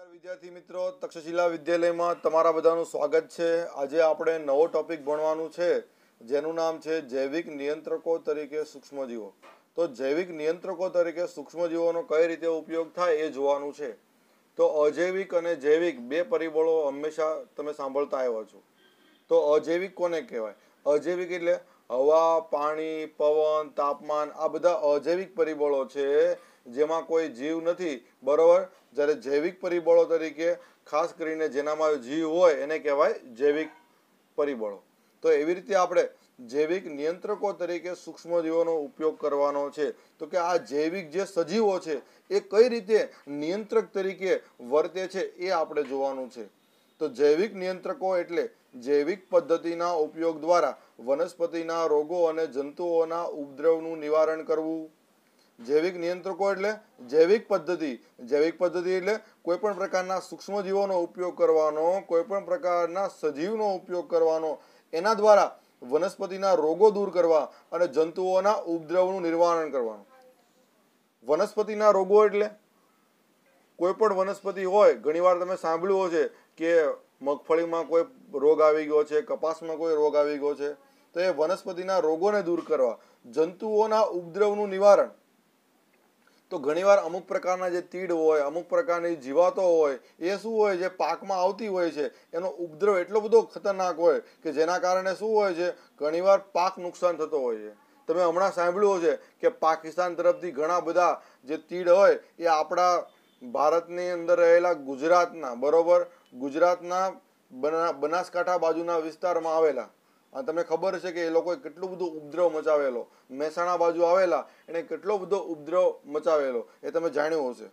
નમસ્કાર વિદ્યાર્થી મિત્રો તક્ષશિલા વિદ્યાલયમાં તમારા બધાનું સ્વાગત છે આજે આપણે નવો ટોપિક ભણવાનું છે જેનું નામ છે જૈવિક નિયંત્રકો તરીકે સૂક્ષ્મજીવો તો જૈવિક નિયંત્રકો તરીકે સૂક્ષ્મજીવોનો કઈ રીતે ઉપયોગ થાય એ જોવાનું છે તો અજૈવિક અને જૈવિક બે પરિબળો હંમેશા તમે સાંભળતા આવ્યા છો તો અજૈવિક કોને કહેવાય અજૈવિક એટલે હવા પાણી પવન તાપમાન આ બધા અજૈવિક પરિબળો છે જેમાં કોઈ જીવ નથી બરાબર જ્યારે જૈવિક પરિબળો તરીકે ખાસ કરીને જેનામાં જીવ હોય એને કહેવાય જૈવિક પરિબળો તો એવી રીતે આપણે જૈવિક નિયંત્રકો તરીકે સૂક્ષ્મજીવોનો ઉપયોગ કરવાનો છે તો કે આ જૈવિક જે સજીવો છે એ કઈ રીતે નિયંત્રક તરીકે વર્તે છે એ આપણે જોવાનું છે તો જૈવિક નિયંત્રકો એટલે જૈવિક પદ્ધતિના ઉપયોગ દ્વારા વનસ્પતિના રોગો અને જંતુઓના ઉપદ્રવનું નિવારણ કરવું જૈવિક નિયંત્રકો એટલે જૈવિક પદ્ધતિ જૈવિક પદ્ધતિ એટલે કોઈપણ પ્રકારના સૂક્ષ્મજીવોનો ઉપયોગ કરવાનો કોઈપણ પ્રકારના સજીવનો ઉપયોગ કરવાનો એના દ્વારા વનસ્પતિના રોગો દૂર કરવા અને જંતુઓના ઉપદ્રવનું નિવારણ કરવાનું વનસ્પતિના રોગો એટલે કોઈ પણ વનસ્પતિ હોય ઘણીવાર તમે સાંભળ્યું હશે કે મગફળીમાં કોઈ રોગ આવી ગયો છે કપાસમાં કોઈ રોગ આવી ગયો છે તો એ વનસ્પતિના રોગોને દૂર કરવા જંતુઓના ઉપદ્રવનું નિવારણ તો ઘણીવાર અમુક પ્રકારના જે તીડ હોય અમુક પ્રકારની જીવાતો હોય એ શું હોય જે પાકમાં આવતી હોય છે એનો ઉપદ્રવ એટલો બધો ખતરનાક હોય કે જેના કારણે શું હોય છે ઘણીવાર પાક નુકસાન થતો હોય છે તમે હમણાં સાંભળ્યું છે કે પાકિસ્તાન તરફથી ઘણા બધા જે તીડ હોય એ આપણા ભારતની અંદર રહેલા ગુજરાતના બરોબર ગુજરાતના બના બનાસકાંઠા બાજુના વિસ્તારમાં આવેલા અને તમને ખબર છે કે એ લોકોએ કેટલો બધો ઉપદ્રવ મચાવેલો મહેસાણા બાજુ આવેલા એણે કેટલો બધો ઉપદ્રવ મચાવેલો એ તમે જાણ્યું હશે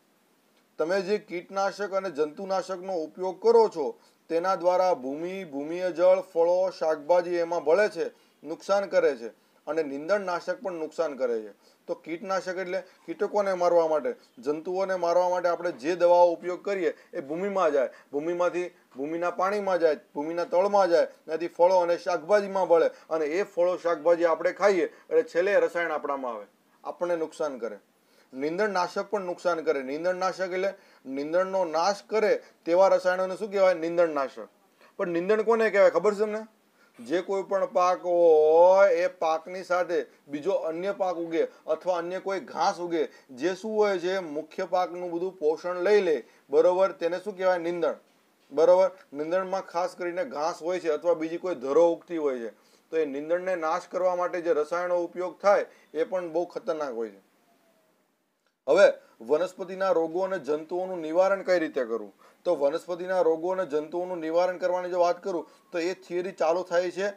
તમે જે કીટનાશક અને જંતુનાશકનો ઉપયોગ કરો છો તેના દ્વારા ભૂમિ ભૂમિય જળ ફળો શાકભાજી એમાં ભળે છે નુકસાન કરે છે અને નિંદણનાશક પણ નુકસાન કરે છે તો કીટનાશક એટલે કીટકોને મારવા માટે જંતુઓને મારવા માટે આપણે જે દવાઓ ઉપયોગ કરીએ એ ભૂમિમાં જાય ભૂમિમાંથી ભૂમિના પાણીમાં જાય ભૂમિના તળમાં જાય ત્યાંથી ફળો અને શાકભાજીમાં ભળે અને એ ફળો શાકભાજી આપણે ખાઈએ એટલે છેલ્લે રસાયણ આપણામાં આવે આપણને નુકસાન કરે નિંદણનાશક પણ નુકસાન કરે નિંદણનાશક એટલે નિંદણનો નાશ કરે તેવા રસાયણોને શું કહેવાય નિંદણનાશક પણ નિંદણ કોને કહેવાય ખબર છે તમને જે કોઈ પણ પાક હોય એ પાકની સાથે બીજો અન્ય પાક ઉગે અથવા અન્ય કોઈ ઘાસ ઉગે જે શું હોય છે મુખ્ય પાકનું બધું પોષણ લઈ લે બરોબર તેને શું કહેવાય નિંદણ બરાબર નિંદણમાં ખાસ કરીને ઘાસ હોય છે અથવા બીજી કોઈ ધરો ઉગતી હોય છે તો એ નિંદણને નાશ કરવા માટે જે રસાયણો ઉપયોગ થાય એ પણ બહુ ખતરનાક હોય છે હવે વનસ્પતિના રોગો અને જંતુઓનું નિવારણ કઈ રીતે કરવું તો વનસ્પતિના રોગો અને જંતુઓનું નિવારણ કરવાની જો વાત કરું તો એ થિયરી ચાલુ થાય છે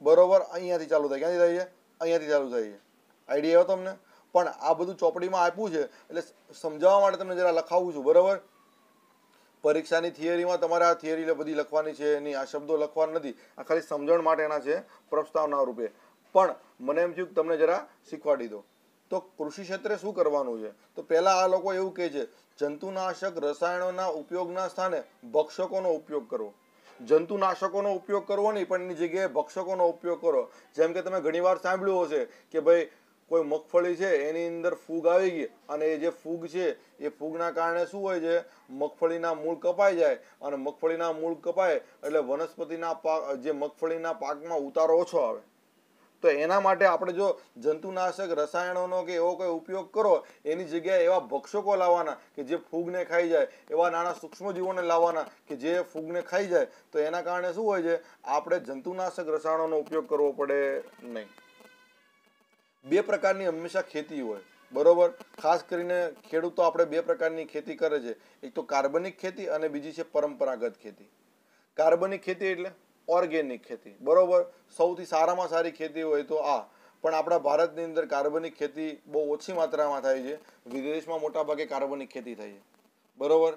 બરોબર અહીંયાથી ચાલુ થાય ક્યાંથી થાય છે અહીંયાથી ચાલુ થાય છે આઈડિયા આવ્યો તમને પણ આ બધું ચોપડીમાં આપ્યું છે એટલે સમજાવવા માટે તમને જરા લખાવું છું બરાબર પરીક્ષાની થિયરીમાં તમારે આ થિયરી બધી લખવાની છે એની આ શબ્દો લખવાના નથી આ ખાલી સમજણ માટેના છે પ્રસ્તાવના રૂપે પણ મને એમ થયું કે તમને જરા શીખવાડી દો તો કૃષિ ક્ષેત્રે શું કરવાનું છે તો પહેલાં આ લોકો એવું કહે છે જંતુનાશક રસાયણોના ઉપયોગના સ્થાને ભક્ષકોનો ઉપયોગ કરવો જંતુનાશકોનો ઉપયોગ કરવો નહીં પણ એની જગ્યાએ ભક્ષકોનો ઉપયોગ કરો જેમ કે તમે ઘણીવાર સાંભળ્યું હશે કે ભાઈ કોઈ મગફળી છે એની અંદર ફૂગ આવી ગઈ અને એ જે ફૂગ છે એ ફૂગના કારણે શું હોય છે મગફળીના મૂળ કપાઈ જાય અને મગફળીના મૂળ કપાય એટલે વનસ્પતિના પાક જે મગફળીના પાકમાં ઉતારો ઓછો આવે તો એના માટે આપણે જો જંતુનાશક રસાયણોનો કે એવો કોઈ ઉપયોગ કરો એની જગ્યાએ એવા ભક્ષકો લાવવાના કે જે ફૂગને ખાઈ જાય એવા નાના સૂક્ષ્મજીવોને લાવવાના કે જે ફૂગને ખાઈ જાય તો એના કારણે શું હોય છે આપણે જંતુનાશક રસાયણોનો ઉપયોગ કરવો પડે નહીં બે પ્રકારની હંમેશા ખેતી હોય બરોબર ખાસ કરીને ખેડૂતો આપણે બે પ્રકારની ખેતી કરે છે એક તો કાર્બનિક ખેતી અને બીજી છે પરંપરાગત ખેતી કાર્બનિક ખેતી એટલે ઓર્ગેનિક ખેતી બરોબર સૌથી સારામાં સારી ખેતી હોય તો આ પણ આપણા ભારતની અંદર કાર્બનિક ખેતી બહુ ઓછી માત્રામાં થાય છે વિદેશમાં મોટાભાગે કાર્બનિક ખેતી થાય છે બરોબર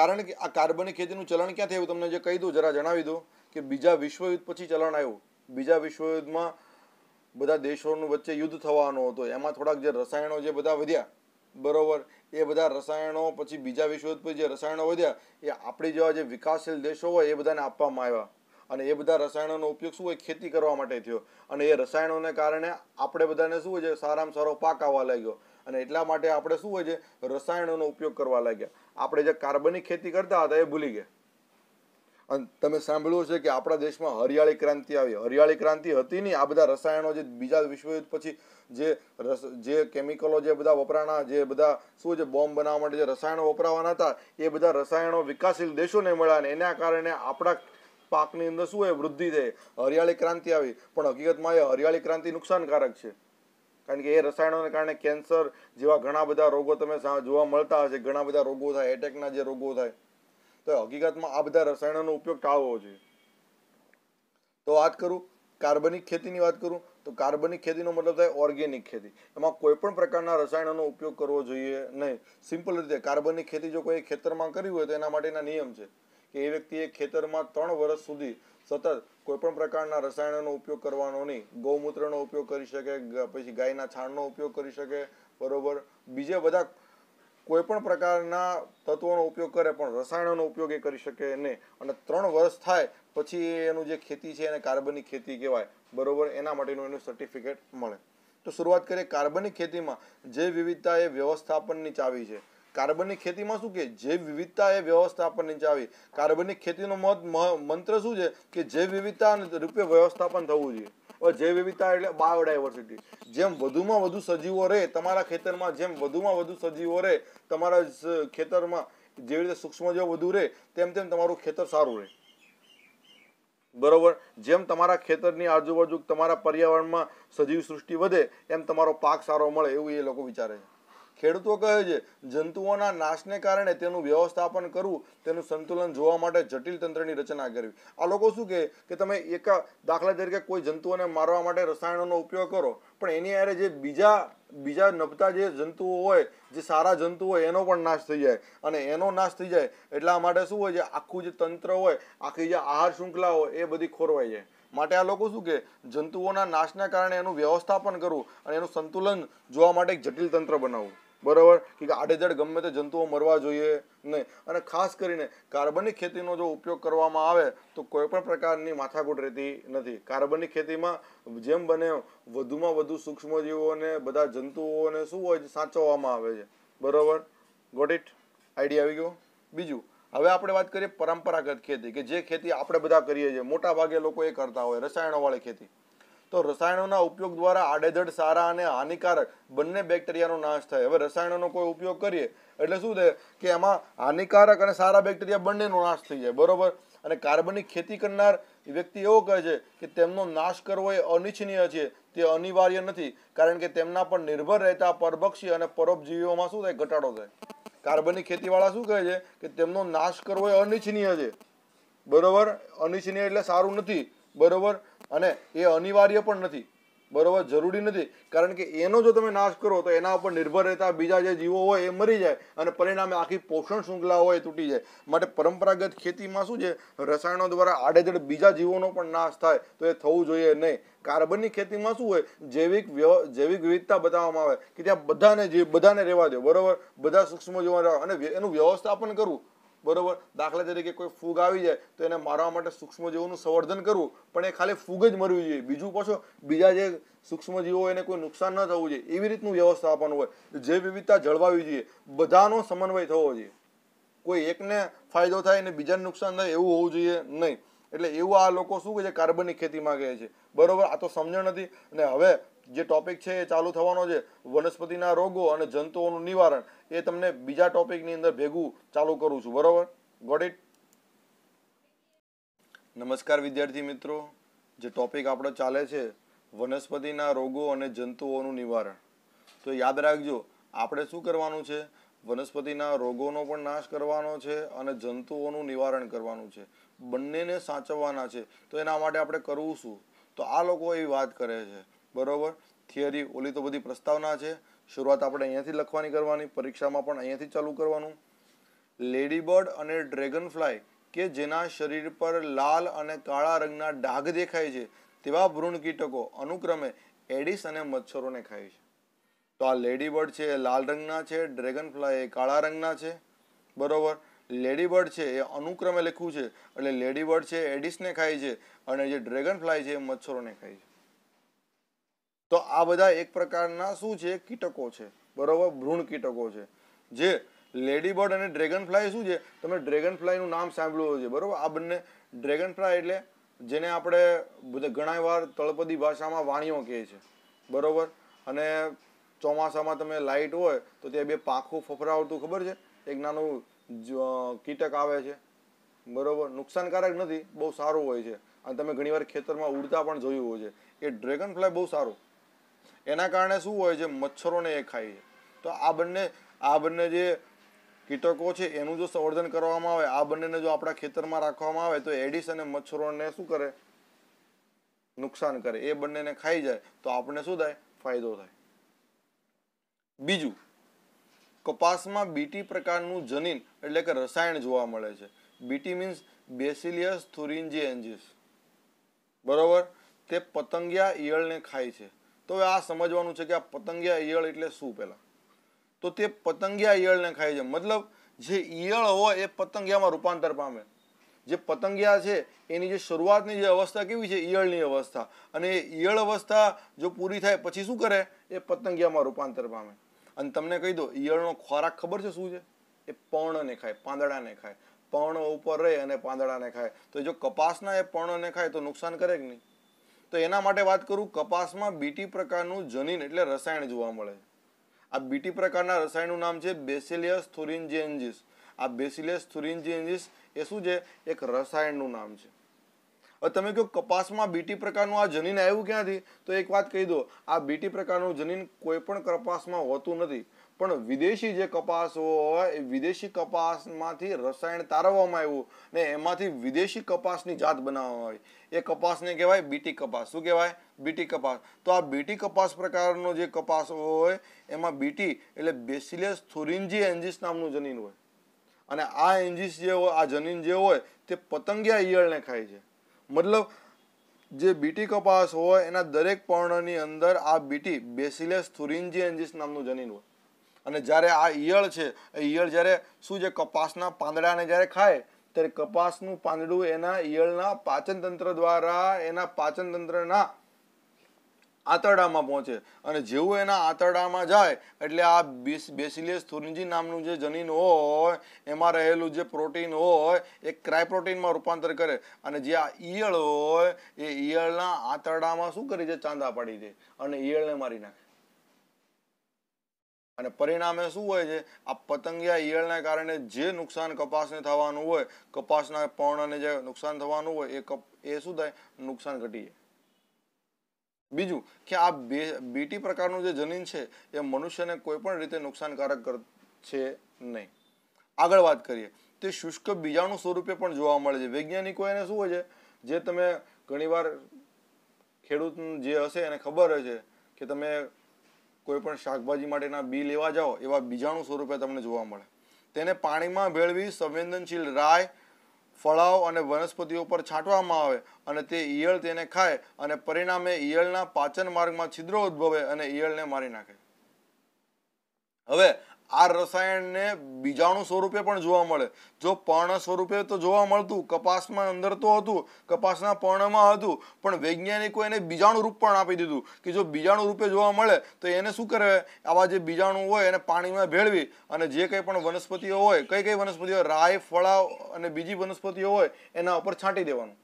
કારણ કે આ કાર્બનિક ખેતીનું ચલણ ક્યાં થયું તમને જે કહી દઉં જરા જણાવી દઉં કે બીજા વિશ્વયુદ્ધ પછી ચલણ આવ્યું બીજા વિશ્વયુદ્ધમાં બધા દેશોનું વચ્ચે યુદ્ધ થવાનો હતો એમાં થોડાક જે રસાયણો જે બધા વધ્યા બરોબર એ બધા રસાયણો પછી બીજા વિશ્વયુદ્ધ પછી જે રસાયણો વધ્યા એ આપણી જેવા જે વિકાસશીલ દેશો હોય એ બધાને આપવામાં આવ્યા અને એ બધા રસાયણોનો ઉપયોગ શું હોય ખેતી કરવા માટે થયો અને એ રસાયણોને કારણે આપણે બધાને શું હોય છે સારામાં સારો પાક આવવા લાગ્યો અને એટલા માટે આપણે શું હોય છે રસાયણોનો ઉપયોગ કરવા લાગ્યા આપણે જે કાર્બનિક ખેતી કરતા હતા એ ભૂલી ગયા અને તમે સાંભળ્યું છે કે આપણા દેશમાં હરિયાળી ક્રાંતિ આવી હરિયાળી ક્રાંતિ હતી નહીં આ બધા રસાયણો જે બીજા વિશ્વયુદ્ધ પછી જે રસ જે કેમિકલો જે બધા વપરાણા જે બધા શું છે બોમ્બ બનાવવા માટે જે રસાયણો વપરાવાના હતા એ બધા રસાયણો વિકાસશીલ દેશોને મળ્યા અને એના કારણે આપણા પાકની અંદર શું એ વૃદ્ધિ થઈ હરિયાળી ક્રાંતિ આવી પણ હકીકતમાં એ હરિયાળી ક્રાંતિ નુકસાનકારક છે કારણ કે એ રસાયણોને કારણે કેન્સર જેવા ઘણા બધા રોગો તમે જોવા મળતા હશે ઘણા બધા રોગો થાય એટેકના જે રોગો થાય તો હકીકતમાં આ બધા રસાયણોનો ઉપયોગ ટાળવો જોઈએ તો વાત કરું કાર્બનિક ખેતીની વાત કરું તો કાર્બનિક ખેતીનો મતલબ થાય ઓર્ગેનિક ખેતી એમાં કોઈ પણ પ્રકારના રસાયણોનો ઉપયોગ કરવો જોઈએ નહીં સિમ્પલ રીતે કાર્બનિક ખેતી જો કોઈ ખેતરમાં કરી હોય તો એના માટેના નિયમ છે કે એ વ્યક્તિએ ખેતરમાં ત્રણ વર્ષ સુધી સતત કોઈપણ પ્રકારના રસાયણોનો ઉપયોગ કરવાનો નહીં ગૌમૂત્રનો ઉપયોગ કરી શકે પછી ગાયના છાણનો ઉપયોગ કરી શકે બરોબર બીજા બધા કોઈપણ પ્રકારના તત્વોનો ઉપયોગ કરે પણ રસાયણોનો ઉપયોગ એ કરી શકે નહીં અને ત્રણ વર્ષ થાય પછી એનું જે ખેતી છે એને કાર્બનિક ખેતી કહેવાય બરોબર એના માટેનું એનું સર્ટિફિકેટ મળે તો શરૂઆત કરીએ કાર્બનિક ખેતીમાં જૈવ વિવિધતા એ વ્યવસ્થાપનની ચાવી છે કાર્બનિક ખેતીમાં શું કે જૈવ વિવિધતા એ વ્યવસ્થાપનની ચાવી કાર્બનિક ખેતીનો મત મંત્ર શું છે કે જૈવ વિવિધતા અને રૂપે વ્યવસ્થાપન થવું જોઈએ જૈવ વિવિધતા એટલે બાયોડાયવર્સિટી જેમ વધુમાં વધુ સજીવો રહે તમારા ખેતરમાં જેમ વધુમાં વધુ સજીવો રહે તમારા ખેતરમાં જેવી રીતે સૂક્ષ્મજીવો વધુ રહે તેમ તેમ તમારું ખેતર સારું રહે બરોબર જેમ તમારા ખેતરની આજુબાજુ તમારા પર્યાવરણમાં સજીવ સૃષ્ટિ વધે એમ તમારો પાક સારો મળે એવું એ લોકો વિચારે છે ખેડૂતો કહે છે જંતુઓના નાશને કારણે તેનું વ્યવસ્થાપન કરવું તેનું સંતુલન જોવા માટે જટિલ તંત્રની રચના કરવી આ લોકો શું કહે કે તમે એક દાખલા તરીકે કોઈ જંતુઓને મારવા માટે રસાયણોનો ઉપયોગ કરો પણ એની આરે જે બીજા બીજા નભતા જે જંતુઓ હોય જે સારા જંતુ હોય એનો પણ નાશ થઈ જાય અને એનો નાશ થઈ જાય એટલા માટે શું હોય છે આખું જે તંત્ર હોય આખી જે આહાર શૃંખલા હોય એ બધી ખોરવાઈ જાય માટે આ લોકો શું કે જંતુઓના નાશના કારણે એનું વ્યવસ્થાપન કરવું અને એનું સંતુલન જોવા માટે એક જટિલ તંત્ર બનાવવું બરાબર કે આડેધડ ગમે તે જંતુઓ મરવા જોઈએ નહીં અને ખાસ કરીને કાર્બનિક ખેતીનો જો ઉપયોગ કરવામાં આવે તો કોઈ પણ પ્રકારની માથાકૂટ રહેતી નથી કાર્બનિક ખેતીમાં જેમ બને વધુમાં વધુ સૂક્ષ્મજીવોને બધા જંતુઓને શું હોય છે સાચવવામાં આવે છે બરાબર ગોટ ઇટ આઈડિયા આવી ગયો બીજું હવે આપણે વાત કરીએ પરંપરાગત ખેતી કે જે ખેતી આપણે બધા કરીએ છીએ મોટાભાગે લોકો એ કરતા હોય રસાયણોવાળી ખેતી તો રસાયણોના ઉપયોગ દ્વારા આડેધડ સારા અને હાનિકારક બંને બેક્ટેરિયાનો નાશ થાય હવે રસાયણોનો કોઈ ઉપયોગ કરીએ એટલે શું થાય કે એમાં હાનિકારક અને સારા બેક્ટેરિયા બંનેનો નાશ થઈ જાય બરોબર અને કાર્બનિક ખેતી કરનાર વ્યક્તિ એવો કહે છે કે તેમનો નાશ કરવો એ અનિચ્છનીય છે તે અનિવાર્ય નથી કારણ કે તેમના પર નિર્ભર રહેતા પરભક્ષી અને પરોપજીવીઓમાં શું થાય ઘટાડો થાય કાર્બનિક ખેતીવાળા શું કહે છે કે તેમનો નાશ કરવો એ અનિચ્છનીય છે બરોબર અનિચ્છનીય એટલે સારું નથી બરોબર અને એ અનિવાર્ય પણ નથી બરોબર જરૂરી નથી કારણ કે એનો જો તમે નાશ કરો તો એના ઉપર નિર્ભર રહેતા બીજા જે જીવો હોય એ મરી જાય અને પરિણામે આખી પોષણ શૃંખલા હોય એ તૂટી જાય માટે પરંપરાગત ખેતીમાં શું છે રસાયણો દ્વારા આડેધડ બીજા જીવોનો પણ નાશ થાય તો એ થવું જોઈએ નહીં કાર્બનની ખેતીમાં શું હોય જૈવિક જૈવિક વિવિધતા બતાવવામાં આવે કે ત્યાં બધાને જે બધાને રહેવા દો બરોબર બધા સૂક્ષ્મ જીવન અને એનું વ્યવસ્થાપન કરવું બરોબર દાખલા તરીકે કોઈ ફૂગ આવી જાય તો એને મારવા માટે સૂક્ષ્મજીવોનું સંવર્ધન કરવું પણ એ ખાલી ફૂગ જ મરવી જોઈએ બીજું પાછો બીજા જે સૂક્ષ્મજીવો એને કોઈ નુકસાન ન થવું જોઈએ એવી રીતનું વ્યવસ્થાપન હોય જે વિવિધતા જળવાવી જોઈએ બધાનો સમન્વય થવો જોઈએ કોઈ એકને ફાયદો થાય અને બીજાને નુકસાન થાય એવું હોવું જોઈએ નહીં એટલે એવું આ લોકો શું કે છે કાર્બનિક ખેતી માંગે છે બરોબર આ તો સમજણ નથી અને હવે જે ટોપિક છે એ ચાલુ થવાનો છે વનસ્પતિના રોગો અને જંતુઓનું નિવારણ એ તમને બીજા ટોપિકની અંદર ભેગું ચાલુ કરું છું બરાબર ગોટ ઇટ નમસ્કાર વિદ્યાર્થી મિત્રો જે ટોપિક આપણો ચાલે છે વનસ્પતિના રોગો અને જંતુઓનું નિવારણ તો યાદ રાખજો આપણે શું કરવાનું છે વનસ્પતિના રોગોનો પણ નાશ કરવાનો છે અને જંતુઓનું નિવારણ કરવાનું છે બંનેને સાચવવાના છે તો એના માટે આપણે કરવું શું તો આ લોકો એવી વાત કરે છે બરાબર થિયરી ઓલી તો બધી પ્રસ્તાવના છે શરૂઆત આપણે અહીંયાથી લખવાની કરવાની પરીક્ષામાં પણ અહીંયાથી ચાલુ કરવાનું લેડીબર્ડ અને ડ્રેગન ફ્લાય કે જેના શરીર પર લાલ અને કાળા રંગના ડાઘ દેખાય છે તેવા ભ્રૂણ કીટકો અનુક્રમે એડિસ અને મચ્છરોને ખાય છે તો આ લેડીબર્ડ છે એ લાલ રંગના છે ડ્રેગન ફ્લાય એ કાળા રંગના છે બરાબર લેડીબર્ડ છે એ અનુક્રમે લખ્યું છે એટલે લેડીબર્ડ છે એડિસને ખાય છે અને જે ડ્રેગન ફ્લાય છે એ મચ્છરોને ખાય છે તો આ બધા એક પ્રકારના શું છે કીટકો છે બરોબર ભ્રૂણ કીટકો છે જે લેડી બર્ડ અને ડ્રેગન ફ્લાય શું છે તમે ડ્રેગન ફ્લાયનું નામ સાંભળ્યું છે બરોબર આ બંને ડ્રેગન ફ્લાય એટલે જેને આપણે બધા ઘણા વાર તળપદી ભાષામાં વાણીઓ કહે છે બરોબર અને ચોમાસામાં તમે લાઇટ હોય તો ત્યાં બે પાંખું ફફરાવતું ખબર છે એક નાનું કીટક આવે છે બરોબર નુકસાનકારક નથી બહુ સારું હોય છે અને તમે ઘણીવાર ખેતરમાં ઉડતા પણ જોયું હોય છે એ ડ્રેગન ફ્લાય બહુ સારું એના કારણે શું હોય છે મચ્છરોને એ ખાય છે તો આ બંને આ બંને જે કીટકો છે એનું જો સંવર્ધન કરવામાં આવે આ બંનેને જો આપણા ખેતરમાં રાખવામાં આવે તો એડિસ અને મચ્છરોને શું કરે નુકસાન કરે એ બંનેને ખાઈ જાય તો આપણને શું થાય ફાયદો થાય બીજું કપાસમાં બીટી પ્રકારનું જનીન એટલે કે રસાયણ જોવા મળે છે બીટી મીન્સ બેસિલિયસ થુરિન્જી થુરિન્જીએન્જીસ બરોબર તે પતંગિયા ઈયળને ખાય છે તો હવે આ સમજવાનું છે કે આ પતંગિયા ઈયળ એટલે શું પહેલાં તો તે પતંગિયા ઈયળને ખાય છે મતલબ જે ઈયળ હોય એ પતંગિયામાં રૂપાંતર પામે જે પતંગિયા છે એની જે શરૂઆતની જે અવસ્થા કેવી છે ઈયળની અવસ્થા અને એ ઈયળ અવસ્થા જો પૂરી થાય પછી શું કરે એ પતંગિયામાં રૂપાંતર પામે અને તમને કહી દો ઈયળનો ખોરાક ખબર છે શું છે એ પર્ણને ખાય પાંદડાને ખાય પર્ણ ઉપર રહે અને પાંદડાને ખાય તો જો કપાસના એ પર્ણને ખાય તો નુકસાન કરે કે નહીં તો એના માટે વાત કરું કપાસમાં બીટી પ્રકારનું જનીન એટલે રસાયણ જોવા મળે આ બીટી પ્રકારના રસાયણનું નામ છે બેસિલિયસ થુરિન્જેન્જિસ આ બેસિલિયસ થુરિન્જેન્જિસ એ શું છે એક રસાયણનું નામ છે હવે તમે કહો કપાસમાં બીટી પ્રકારનું આ જનીન આવ્યું ક્યાંથી તો એક વાત કહી દો આ બીટી પ્રકારનું જનીન કોઈ પણ કપાસમાં હોતું નથી પણ વિદેશી જે કપાસ હોય એ વિદેશી કપાસમાંથી રસાયણ તારવવામાં આવ્યું ને એમાંથી વિદેશી કપાસની જાત બનાવવામાં આવી એ કપાસને કહેવાય બીટી કપાસ શું કહેવાય બીટી કપાસ તો આ બીટી કપાસ પ્રકારનો જે કપાસ હોય એમાં બીટી એટલે બેસિલેસ થોરિન્જી એન્જિસ નામનું જનીન હોય અને આ એન્જિસ જે હોય આ જનીન જે હોય તે પતંગિયા ઈયળને ખાય છે મતલબ જે બીટી કપાસ હોય એના દરેક પર્ણની અંદર આ બીટી બેસિલેસ થોરિન્જી એન્જિસ નામનું જનીન હોય અને જ્યારે આ ઈયળ છે એ ઈયળ જ્યારે શું છે કપાસના પાંદડાને જ્યારે ખાય ત્યારે કપાસનું પાંદડું એના ઈયળના પાચનતંત્ર દ્વારા એના પાચનતંત્રના આંતરડામાં પહોંચે અને જેવું એના આંતરડામાં જાય એટલે આ બેસ બેસિલિયસ થુરજી નામનું જે જનીન હોય એમાં રહેલું જે પ્રોટીન હોય એ ક્રાયપ્રોટીનમાં રૂપાંતર કરે અને જે આ ઈયળ હોય એ ઈયળના આંતરડામાં શું કરી છે ચાંદા પાડી દે અને ઈયળને મારી નાખે અને પરિણામે શું હોય છે આ પતંગિયા ઈયળને કારણે જે નુકસાન કપાસને થવાનું હોય કપાસના પર્ણને જે નુકસાન થવાનું હોય એ કપ એ શું થાય નુકસાન ઘટી જાય બીજું કે આ બીટી પ્રકારનું જે જનીન છે એ મનુષ્યને કોઈ પણ રીતે નુકસાનકારક છે નહીં આગળ વાત કરીએ તે શુષ્ક બીજાણુ સ્વરૂપે પણ જોવા મળે છે વૈજ્ઞાનિકો એને શું હોય છે જે તમે ઘણીવાર ખેડૂત જે હશે એને ખબર હશે કે તમે કોઈ પણ શાકભાજી માટેના બી લેવા જાઓ એવા બીજાણુ સ્વરૂપે તમને જોવા મળે તેને પાણીમાં ભેળવી સંવેદનશીલ રાય ફળાઓ અને વનસ્પતિઓ પર છાંટવામાં આવે અને તે ઈયળ તેને ખાય અને પરિણામે ઈયળના પાચન માર્ગમાં છિદ્રો ઉદ્ભવે અને ઈયળને મારી નાખે હવે આ રસાયણને બીજાણુ સ્વરૂપે પણ જોવા મળે જો પર્ણ સ્વરૂપે તો જોવા મળતું કપાસમાં અંદર તો હતું કપાસના પર્ણમાં હતું પણ વૈજ્ઞાનિકો એને બીજાણુ રૂપ પણ આપી દીધું કે જો બીજાણુ રૂપે જોવા મળે તો એને શું કરે આવા જે બીજાણુ હોય એને પાણીમાં ભેળવી અને જે કંઈ પણ વનસ્પતિઓ હોય કઈ કઈ વનસ્પતિઓ રાય ફળાવ અને બીજી વનસ્પતિઓ હોય એના ઉપર છાંટી દેવાનું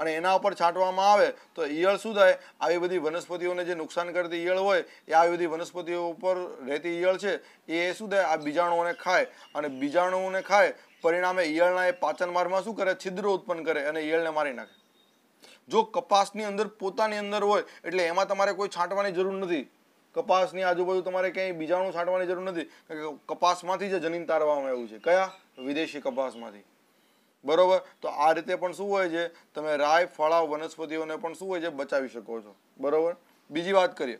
અને એના ઉપર છાંટવામાં આવે તો ઈયળ શું થાય આવી બધી વનસ્પતિઓને જે નુકસાન કરતી ઈયળ હોય એ આવી બધી વનસ્પતિઓ ઉપર રહેતી ઈયળ છે એ શું થાય આ બીજાણુઓને ખાય અને બીજાણુઓને ખાય પરિણામે ઈયળના એ પાચન માર્ગમાં શું કરે છિદ્રો ઉત્પન્ન કરે અને ઈયળને મારી નાખે જો કપાસની અંદર પોતાની અંદર હોય એટલે એમાં તમારે કોઈ છાંટવાની જરૂર નથી કપાસની આજુબાજુ તમારે ક્યાંય બીજાણું છાંટવાની જરૂર નથી કપાસમાંથી જ જનીન તારવામાં આવ્યું છે કયા વિદેશી કપાસમાંથી બરોબર તો આ રીતે પણ શું હોય છે તમે રાય ફળા વનસ્પતિઓને પણ શું હોય છે બચાવી શકો છો બરોબર બીજી વાત કરીએ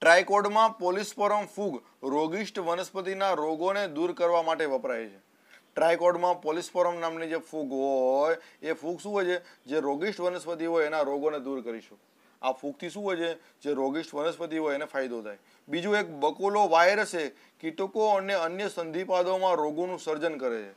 ટ્રાયકોડમાં પોલિસ્પોરમ ફૂગ રોગિષ્ટ વનસ્પતિના રોગોને દૂર કરવા માટે વપરાય છે ટ્રાયકોડમાં પોલિસ્પોરમ નામની જે ફૂગ હોય એ ફૂગ શું હોય છે જે રોગિષ્ટ વનસ્પતિ હોય એના રોગોને દૂર કરીશું આ ફૂગથી શું હોય છે જે રોગિષ્ટ વનસ્પતિ હોય એને ફાયદો થાય બીજું એક બકોલો વાયરસે કીટકો અને અન્ય સંધિપાદોમાં રોગોનું સર્જન કરે છે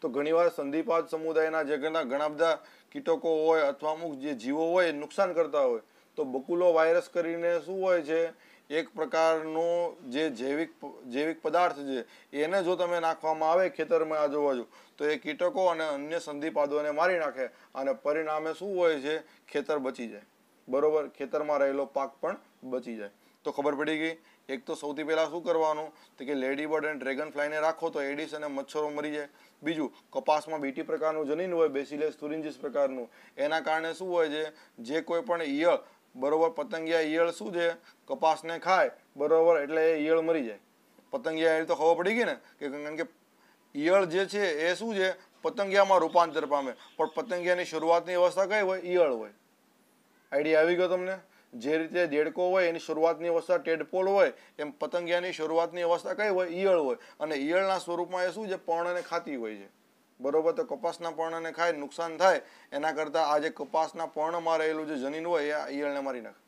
તો ઘણીવાર સંધિપાદ સમુદાયના જે ઘણા બધા કીટકો હોય અથવા અમુક જે જીવો હોય નુકસાન કરતા હોય તો બકુલો વાયરસ કરીને શું હોય છે એક પ્રકારનો જે જૈવિક જૈવિક પદાર્થ છે એને જો તમે નાખવામાં આવે ખેતરમાં જોવા આજુબાજુ તો એ કીટકો અને અન્ય સંધિપાદોને મારી નાખે અને પરિણામે શું હોય છે ખેતર બચી જાય બરોબર ખેતરમાં રહેલો પાક પણ બચી જાય તો ખબર પડી ગઈ એક તો સૌથી પહેલાં શું કરવાનું તો કે લેડી બર્ડ અને ડ્રેગન ફ્લાયને રાખો તો એડિસ અને મચ્છરો મરી જાય બીજું કપાસમાં બીટી પ્રકારનું જનીન હોય બેસિલેસ તુરિન્જીસ પ્રકારનું એના કારણે શું હોય છે જે કોઈ પણ ઈયળ બરોબર પતંગિયા ઈયળ શું છે કપાસને ખાય બરોબર એટલે એ ઈયળ મરી જાય પતંગિયા ઈયળ તો ખબર પડી ગઈ ને કે કારણ કે ઈયળ જે છે એ શું છે પતંગિયામાં રૂપાંતર પામે પણ પતંગિયાની શરૂઆતની અવસ્થા કઈ હોય ઈયળ હોય આઈડિયા આવી ગયો તમને જે રીતે દેડકો હોય એની શરૂઆતની અવસ્થા ટેડપોલ હોય એમ પતંગિયાની શરૂઆતની અવસ્થા કઈ હોય ઈયળ હોય અને ઈયળના સ્વરૂપમાં એ શું છે પર્ણને ખાતી હોય છે બરોબર તો કપાસના પર્ણને ખાય નુકસાન થાય એના કરતાં આ જે કપાસના પર્ણમાં રહેલું જે જનીન હોય એ ઈયળને મારી નાખે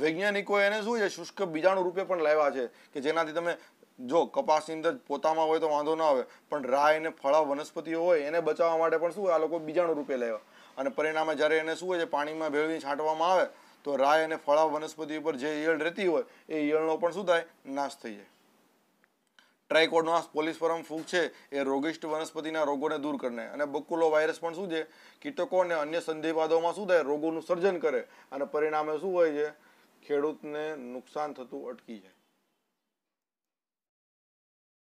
વૈજ્ઞાનિકો એને શું છે શુષ્ક બીજાણુ રૂપે પણ લાવ્યા છે કે જેનાથી તમે જો કપાસની અંદર પોતામાં હોય તો વાંધો ન આવે પણ રાય અને ફળા વનસ્પતિઓ હોય એને બચાવવા માટે પણ શું આ લોકો બીજાણુ રૂપે લેવા અને પરિણામે જ્યારે એને શું હોય છે પાણીમાં ભેળવીને છાંટવામાં આવે તો રાય અને ફળા વનસ્પતિ ઉપર જે ઈયળ રહેતી હોય એ ઈયળનો પણ શું થાય નાશ થઈ જાય ટ્રાયકોડોનાસ પોલિસ્પરમ ફૂગ છે એ રોગિષ્ટ વનસ્પતિના રોગોને દૂર કરે અને બકુલો વાયરસ પણ શું છે કીટકો અને અન્ય સંધિવાદોમાં શું થાય રોગોનું સર્જન કરે અને પરિણામે શું હોય છે ખેડૂતને નુકસાન થતું અટકી જાય